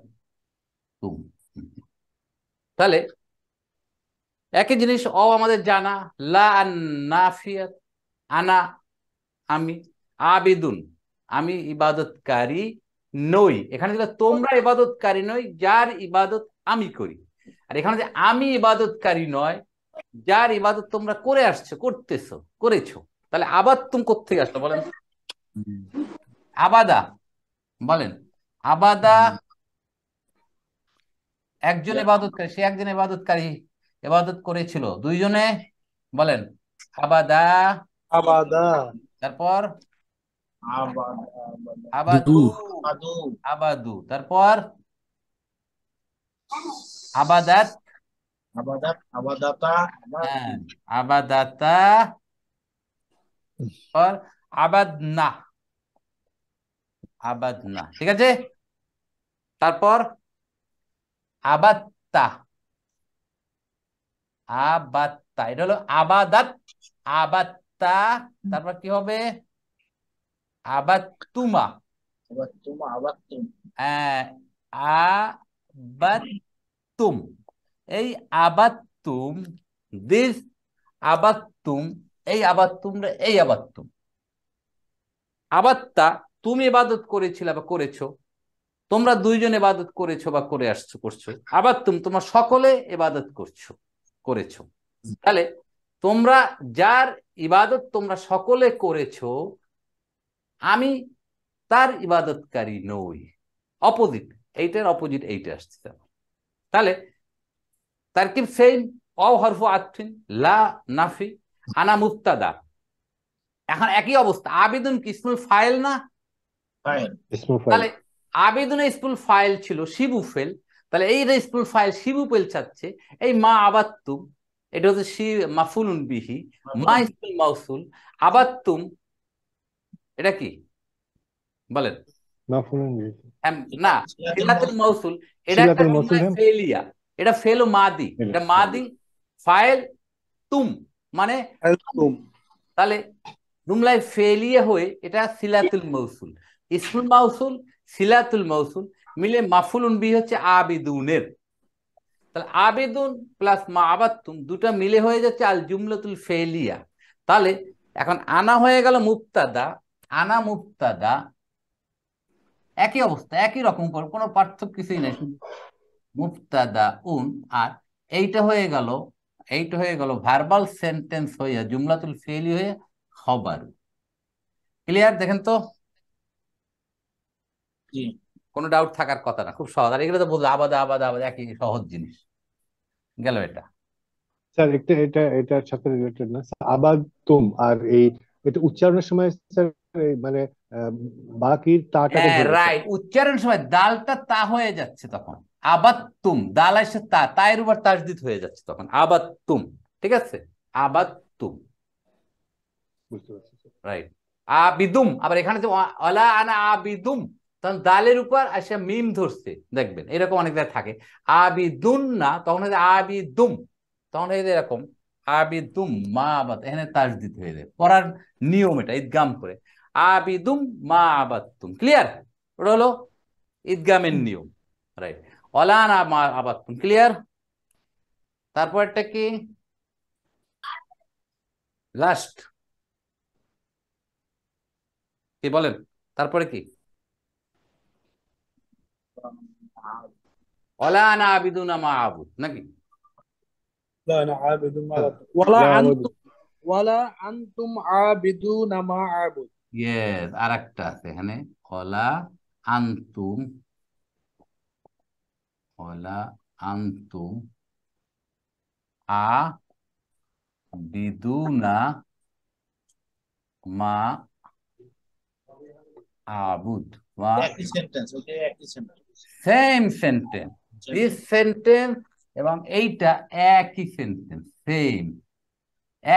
তাহলে একই জিনিস অ আমাদের জানা লা আনা আমি আবিদুন আমি ইবাদতকারী নই এখানে ছিল তোমরা ইবাদতকারী নই যার ইবাদত আমি করি আর এখানে যে আমি ইবাদতকারী নয় যার ইবাদত তোমরা করে আসছো করতেছো করেছো তাহলে আবাদ তুমি কোথেকে আসলো বলেন আবাদা বলেন আবাদা একজন ইবাদতকারী সে একজন ইবাদতকারী ইবাদত করেছিল দুইজনে বলেন আবাদা আবাদা তারপর আবাদু আবাদু তারপর আবাদাত আবাদাত আবাদাতা আবাদাতা আর আবাদনা আবাদনা ঠিক আছে তারপর আবাত্তা আবাত্তা এটা হলো আবাদাত আবাত্তা তারপর কি হবে আবাত্তুমা আবাত্তুম এই আবাত্তুম দিস আবাত্তুম এই আবাত্তুম এই আবাত্তুম আবাত্তা তুমি এবাদত করেছিলে বা করেছো তোমরা দুইজন এবাদত করেছো বা করে আসছো করছো আবার তুমি তোমরা সকলে এবাদত করছো করেছো তাহলে তোমরা যার ইবাদত তোমরা সকলে করেছো আমি তার ইবাদতকারী নই অপোজিট এইটার অপোজিট এইটা আসছে তাহলে কি সেম অহরফু আতফিন লা নাফি আনা মুক্তাদা এখন একই অবস্থা আবেদন কি স্কুল ফাইল না তাহলে আবেদনে স্কুল ফাইল ছিল শিবু ফেল তাহলে এই যে স্কুল ফাইল শিবু ফেল চাচ্ছে এই মা আবাত্তুম এটা হচ্ছে শি মাফুলুন বিহি মা স্কুল মাউসুল আবাত্তুম এটা কি বলেন না হ্যাঁ, সিলাতুল এটা হ্যাঁ। হ্যাঁ। তুম মানে হয়ে এটা মিলে মাফুলুন বি হচ্ছে আবেদনের তাহলে আবেদন প্লাস মা আবার তুম দুটা মিলে হয়ে যাচ্ছে আল জুমলাতুল ফেলিয়া তাহলে এখন আনা হয়ে গেল মুক্তাদা আনা মুক্তাদা একই অবস্থা একই রকম কোনো পার্থক্য কিছুই নেই মুক্তাদা উন আর এইটা হয়ে গেল এইটা হয়ে গেল ভার্বাল সেন্টেন্স হইয়া জুমলাতুল ফেলি হয়ে খবর ক্লিয়ার দেখেন তো কোনো ডাউট থাকার কথা না খুব সহজ আর এগুলো তো বললো আবাদা আবাদা আবাদা একই সহজ জিনিস গেল এটা স্যার একটা এটা এটা সাথে রিলেটেড না আবাদ তুম আর এই এটা উচ্চারণের সময় স্যার মানে বাকির তাটা হ্যাঁ, রাইট উচ্চারণ সময় দালটা তা হয়ে যাচ্ছে তখন আবাত তুম দাল আসে তা তাই উপর তাসদিদ হয়ে যাচ্ছে তখন আবাত তুম ঠিক আছে আবাত তুম রাইট আবিদুম আবার এখানে যে অলা আনা আবিদুম তখন দালের উপর আসে মিম ধরছে দেখবেন এরকম অনেক জায়গায় থাকে আবিদুন না তখন হয়েছে আবিদুম তখন হয়েছে এরকম আবিদুম মা আবাদ এখানে তাসদিদ হয়ে যায় পড়ার নিয়ম এটা ঈদগাম করে আবিদুম মা আবাদতুম ক্লিয়ার ওটা হলো ঈদগামের নিয়ম রাইট অলান মা ক্লিয়ার তারপরটা কি লাস্ট কি বলেন তারপরে কি ওলা না আবিদু মা আবুদ নাকি হ্যাঁ। ওয়ালা আনতুম ওয়ালা আবিদু না মা আবুদ ইয়েস আর একটা আছে এখানে কলা আন্তুম কলা আন্তুম আ মা আবুদ সেম সেন্টেন্স দিস সেন্টেন্স এবং এইটা একই সেন্টেন্স সেম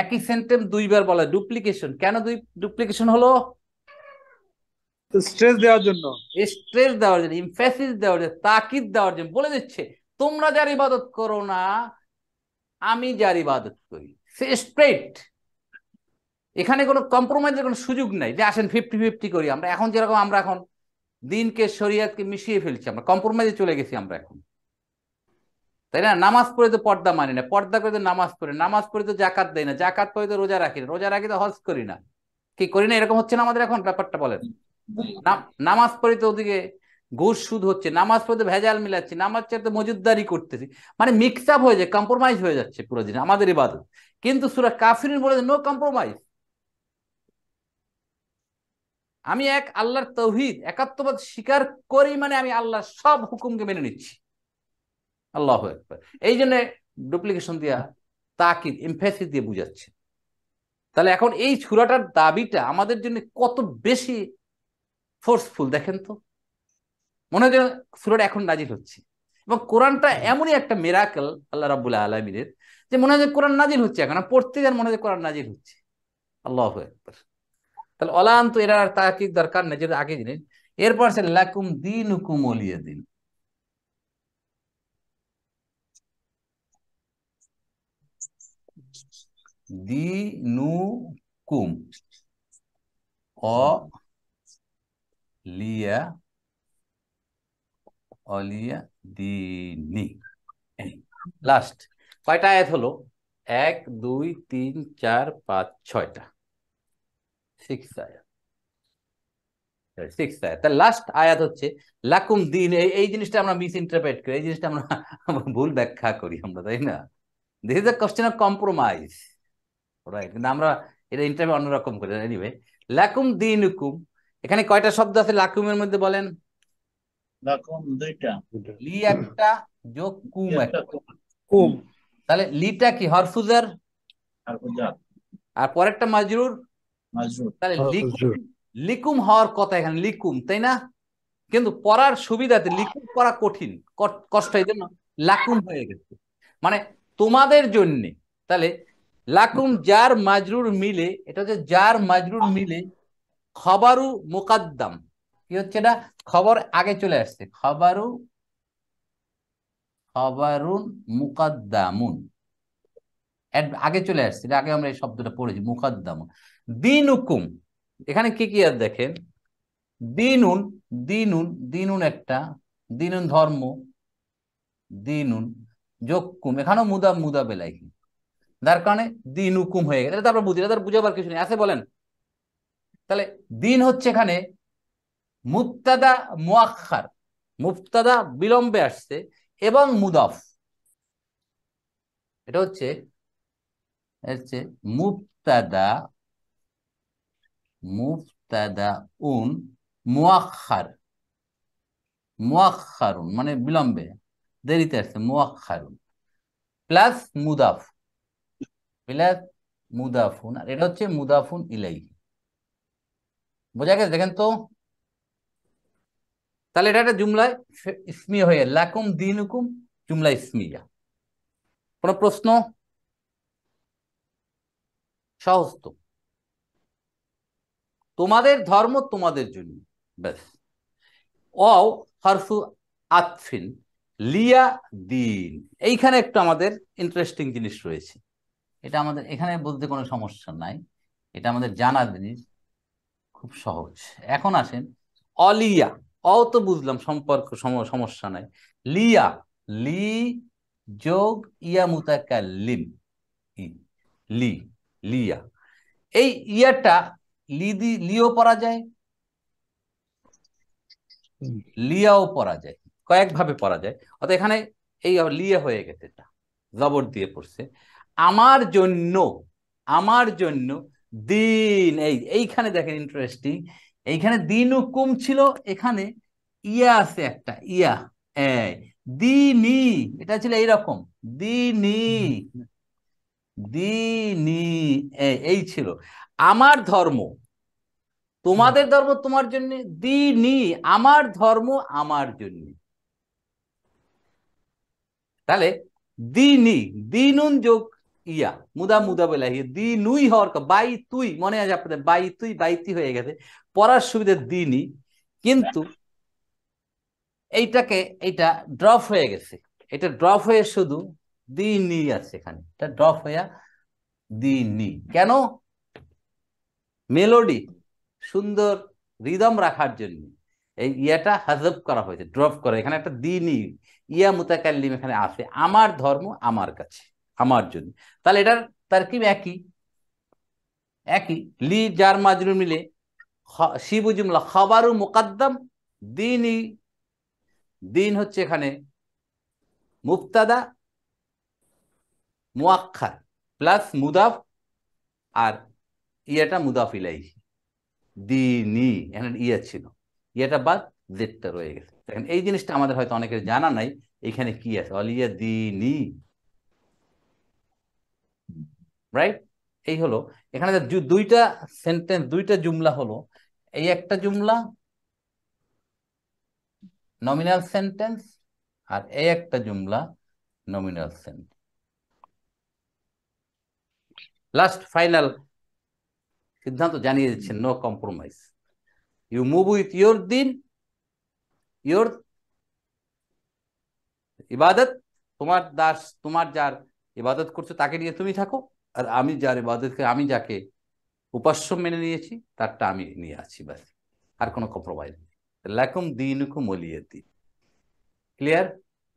একই সেন্টেন্স দুইবার বলা ডুপ্লিকেশন কেন দুই ডুপ্লিকেশন হলো স্ট্রেস দেওয়ার জন্য স্ট্রেস দেওয়ার জন্য ইমফেসিস দেওয়ার জন্য তাকিদ দেওয়ার জন্য বলে দিচ্ছে তোমরা যার ইবাদত করো না আমি যার ইবাদত করি সে স্ট্রেট এখানে কোনো কম্প্রোমাইজের কোনো সুযোগ নাই যে আসেন ফিফটি ফিফটি করি আমরা এখন যেরকম আমরা এখন দিনকে শরিয়াতকে মিশিয়ে ফেলছি আমরা কম্প্রোমাইজে চলে গেছি আমরা এখন তাই না নামাজ পড়ে তো পর্দা মানি না পর্দা করে তো নামাজ পড়ে নামাজ পড়ে তো জাকাত দেয় না জাকাত পড়ে তো রোজা রাখি না রোজা রাখি তো হজ করি না কি করি না এরকম হচ্ছে না আমাদের এখন ব্যাপারটা বলেন নামাজ পড়ে তো ওদিকে ঘুষ সুদ হচ্ছে নামাজ পড়ে তো ভেজাল মিলাচ্ছি নামাজ তো মজুদারি করতেছি মানে মিক্স আপ হয়ে যায় কম্প্রোমাইজ হয়ে যাচ্ছে পুরো দিন আমাদের ইবাদত কিন্তু সুরা কাফির বলে নো কম্প্রোমাইজ আমি এক আল্লাহর তৌহিদ একাত্মবাদ স্বীকার করি মানে আমি আল্লাহর সব হুকুমকে মেনে নিচ্ছি আল্লাহ একবার এই জন্য ডুপ্লিকেশন দিয়া তাকিদ এমফেসিস দিয়ে বুঝাচ্ছে তাহলে এখন এই ছুরাটার দাবিটা আমাদের জন্য কত বেশি ফোর্সফুল দেখেন তো মনে হয় সুরাটা এখন নাজিল হচ্ছে এবং কোরআনটা এমনই একটা মেরাকেল আল্লাহ রাবুল্লাহ আলমিনের যে মনে হয় কোরআন নাজিল হচ্ছে এখন পড়তে যান মনে হয় কোরআন নাজিল হচ্ছে আল্লাহ একবার তাহলে অলান্ত এরা আর তাকিদ দরকার নেই যেটা আগে জিনিস এরপর সে লাকুম দিন হুকুম অলিয়া দিন দিনুকুম অ লিয়া অলিয়া দিনি লাস্ট কয়টা আয়াত হলো এক দুই তিন চার পাঁচ ছয়টা সিক্স আয়াত সিক্স আয়াত তার লাস্ট আয়াত হচ্ছে লাকুম দিন এই জিনিসটা আমরা মিস ইন্টারপ্রেট করি এই জিনিসটা আমরা ভুল ব্যাখ্যা করি আমরা তাই না this is the question of compromise right কিন্তু আমরা এটা ইন্টারভিউ অন্যরকম এনিওয়ে লাকুম দিনুকুম এখানে কয়টা শব্দ আছে লাকুমের মধ্যে বলেন লাকুম দুইটা লি একটা যোগ কুম একটা কুম তাহলে লিটা কি হরফুজার আর পরেরটা মাজরুর তাহলে লিকুম লিকুম হওয়ার কথা এখানে লিকুম তাই না কিন্তু পড়ার সুবিধাতে লিকুম পড়া কঠিন কষ্ট এই জন্য লাকুম হয়ে গেছে মানে তোমাদের জন্য তাহলে লাকুম যার মাজরুর মিলে এটা হচ্ছে যার মাজরুর মিলে খবরু মোকাদ্দাম কি হচ্ছে না খবর আগে চলে আসছে খবরু খবরুন মুকাদ্দামুন আগে চলে আসছে আগে আমরা এই শব্দটা পড়েছি মুকাদ্দাম দিন হুকুম এখানে কি কি আর দেখেন দিনুন দিনুন দিনুন একটা দিনুন ধর্ম দিনুন জক্কুম এখানেও মুদা মুদা বেলাইহি যার কারণে দিন হুকুম হয়ে গেছে তারপর বুঝি তার বুঝাবার কিছু নেই আছে বলেন তাহলে দিন হচ্ছে এখানে মুক্তাদা মুয়াক্ষার মুফতাদা বিলম্বে আসছে এবং মুদাফ এটা হচ্ছে হচ্ছে মুফতাদা মুফতাদা উন মুয়াক্ষার মুয়াক্ষারুন মানে বিলম্বে দেরিতে আসছে মুয়াক্ষারুন প্লাস মুদাফ প্লাস মুদাফুন আর এটা হচ্ছে মুদাফুন ইলাই বোঝা গেছে দেখেন তো তাহলে এটা একটা জুমলায় ইসমিয়া হয়ে লাকুম দিন হুকুম জুমলা ইসমিয়া কোনো প্রশ্ন সহজ তো তোমাদের ধর্ম তোমাদের জন্য ব্যাস অ হরফু আতফিন লিয়া দিন এইখানে একটু আমাদের ইন্টারেস্টিং জিনিস রয়েছে এটা আমাদের এখানে বলতে কোনো সমস্যা নাই এটা আমাদের জানা জিনিস খুব সহজ এখন আসেন অলিয়া অ তো বুঝলাম সম্পর্ক সমস্যা নাই লিয়া লি যোগ ইয়া মুতাকা লিম লি লিয়া এই ইয়াটা লি দি লিও পড়া যায় লিয়াও পড়া যায় কয়েকভাবে পড়া যায় অর্থাৎ এখানে এই লিয়া হয়ে গেছে এটা জবর দিয়ে পড়ছে আমার জন্য আমার জন্য দিন এই এইখানে দেখেন ইন্টারেস্টিং এইখানে দিন হুকুম ছিল এখানে ইয়া আছে একটা ইয়া দিনি এটা ছিল এইরকম দিনি দিনি এই ছিল আমার ধর্ম তোমাদের ধর্ম তোমার জন্য দিনি আমার ধর্ম আমার জন্য তাহলে দিনি দিনুন যোগ ইয়া মুদা মুদা বলে দি নুই হওয়ার কথা বাই তুই মনে আছে আপনাদের বাই তুই বাইতি হয়ে গেছে পড়ার সুবিধা দিনই কিন্তু এইটাকে এইটা ড্রপ হয়ে গেছে এটা ড্রপ হয়ে শুধু দিনই আছে এখানে এটা ড্রপ হইয়া দিনই কেন মেলোডি সুন্দর রিদম রাখার জন্য এই ইয়াটা হাজব করা হয়েছে ড্রপ করা এখানে একটা দিনই ইয়া মুতাকাল্লিম এখানে আছে আমার ধর্ম আমার কাছে আমার জন্য তাহলে এটার তারকিব একই একই লি যার মাজরু মিলে শিবুজুমলা খাবারু মোকাদ্দম দিনই দিন হচ্ছে এখানে মুক্তাদা মুয়াক্ষার প্লাস মুদাফ আর ইয়েটা মুদাফ ইলাই দিনই এখানে ইয়ে ছিল ইয়েটা বাদ জেটটা রয়ে গেছে দেখেন এই জিনিসটা আমাদের হয়তো অনেকের জানা নাই এখানে কি আছে অলিয়া দিনই রাইট এই হলো এখানে দুইটা সেন্টেন্স দুইটা জুমলা হলো এই একটা জুমলা নমিনাল সেন্টেন্স আর এই একটা জুমলা নমিনাল সেন্টেন্স লাস্ট ফাইনাল সিদ্ধান্ত জানিয়ে দিচ্ছেন no compromise you move with your দিন ইয়োর ইবাদত তোমার দাস তোমার যার ইবাদত করছো তাকে নিয়ে তুমি থাকো আর আমি যার ইবাদত আমি যাকে উপাস্য মেনে নিয়েছি তারটা আমি নিয়ে আছি ব্যাস আর কোনো কম্প্রোমাইজ নেই লাকুম দিনুকু মলিয়ে দিন ক্লিয়ার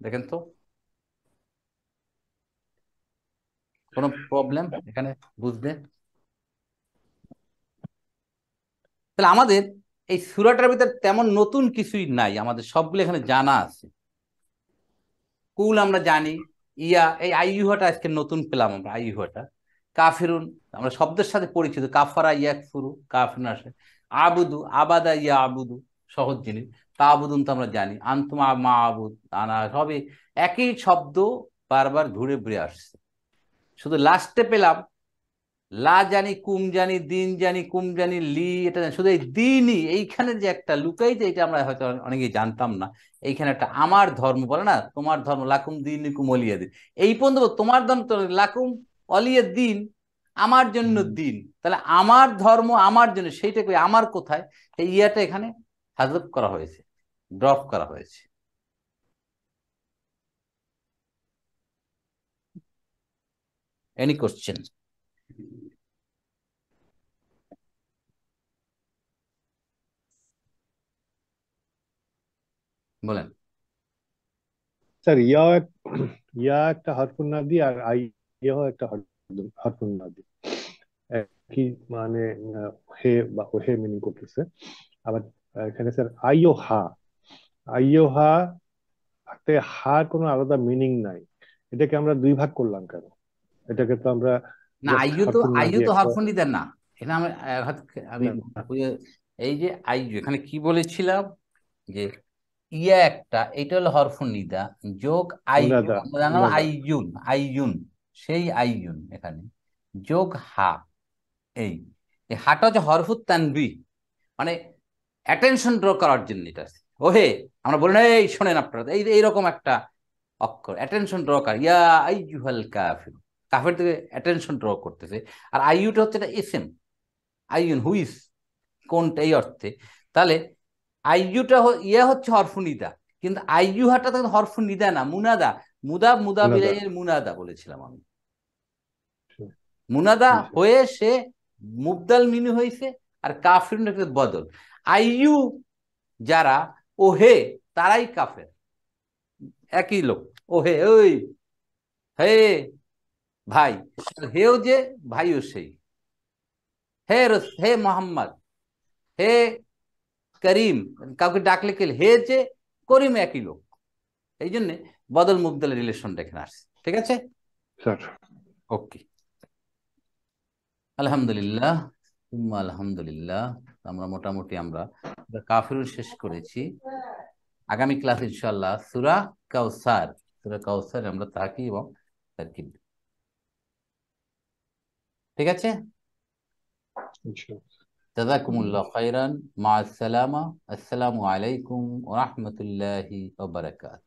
দেখেন তো কোনো প্রবলেম এখানে বুঝতে তাহলে আমাদের এই সুরাটার ভিতরে তেমন নতুন কিছুই নাই আমাদের সবগুলো এখানে জানা আছে কুল আমরা জানি ইয়া এই আইহুয়াটা আজকে নতুন পেলাম আমরা আইহুয়াটা কাফিরুন আমরা শব্দের সাথে পরিচিত কাফারা ইয়াক ফুরু কাফির আসে আবুদু আবাদা ইয়া আবুদু সহজ জিনিস তা আবুদুন তো আমরা জানি আন্তমা মা আবুদ আনা সবই একই শব্দ বারবার ঘুরে ঘুরে আসছে শুধু লাস্টে পেলাম লা জানি কুম জানি দিন জানি কুম জানি লি এটা জানি শুধু এই দিনই এইখানে যে একটা লুকাইতে এটা আমরা হয়তো অনেকেই জানতাম না এইখানে একটা আমার ধর্ম বলে না তোমার ধর্ম লাকুম দিন কুম অলিয়া দিন এই পর্যন্ত তোমার ধর্ম লাকুম অলিয়ের দিন আমার জন্য দিন তাহলে আমার ধর্ম আমার জন্য সেইটা কই আমার কোথায় এই ইয়াটা এখানে হাজব করা হয়েছে ড্রপ করা হয়েছে এনি কোশ্চেন বলেন স্যার ইয়া ইয়া একটা হারফুন না দিয়ে আর আই यह একটা হাটুন্নাদি কি মানে হে বা ওহে মিনিং করতেছে আবার এখানে স্যার আইয়োহা আইয়োহা তে হা কোনো আলাদা মিনিং নাই এটাকে আমরা দুই ভাগ করলাম কেন এটাকে তো আমরা না আইয়ু তো আইয়ু তো হাটফন্ডিদের না এটা আমি আমি এই যে আইয়ু এখানে কি বলেছিলাম যে ইয়া একটা এটা হলো হরফুন নিদা যোগ আইয়ুন আইয়ুন আইয়ুন সেই আইয়ুন এখানে যোগ হা এই হাটা হচ্ছে হরফুত তানবি মানে অ্যাটেনশন ড্র করার জন্য এটা ওহে আমরা বলি না এই শোনেন আপনারা এই এইরকম একটা অক্ষর অ্যাটেনশন ড্র কার ইয়া আইজুহাল কাফির কাফের থেকে অ্যাটেনশন ড্র করতেছে আর আইউটা হচ্ছে এটা এসএম আইউন হুইস কোনটা এই অর্থে তাহলে আইউটা ইয়া হচ্ছে হরফুনিদা কিন্তু আইইউহাটা তখন হরফুনিদা না মুনাদা মুদা মুদা মুনাদা বলেছিলাম আমি মুনাদা হয়ে সে মুবদাল মিনু হয়েছে আর কাফির বদল আইউ যারা ওহে তারাই কাফের একই লোক ওহে ওই হে ভাই হেও যে ভাইও সেই হে হে মোহাম্মদ হে করিম কাউকে ডাকলে কে হে যে করিম একই লোক এই জন্যে বদল মুবদলের রিলেশন এখানে আসছে ঠিক আছে ওকে আলহামদুলিল্লাহ আলহামদুলিল্লাহ আমরা মোটামুটি আমরা কাফির শেষ করেছি আগামী ক্লাস ইনশাল্লাহ সুরা কাউসার সুরা কাউসার আমরা তাকি এবং ঠিক আছে জাজাকুমুল্লাহ খাইরান মা আসসালামা আসসালামু আলাইকুম ওয়া রাহমাতুল্লাহি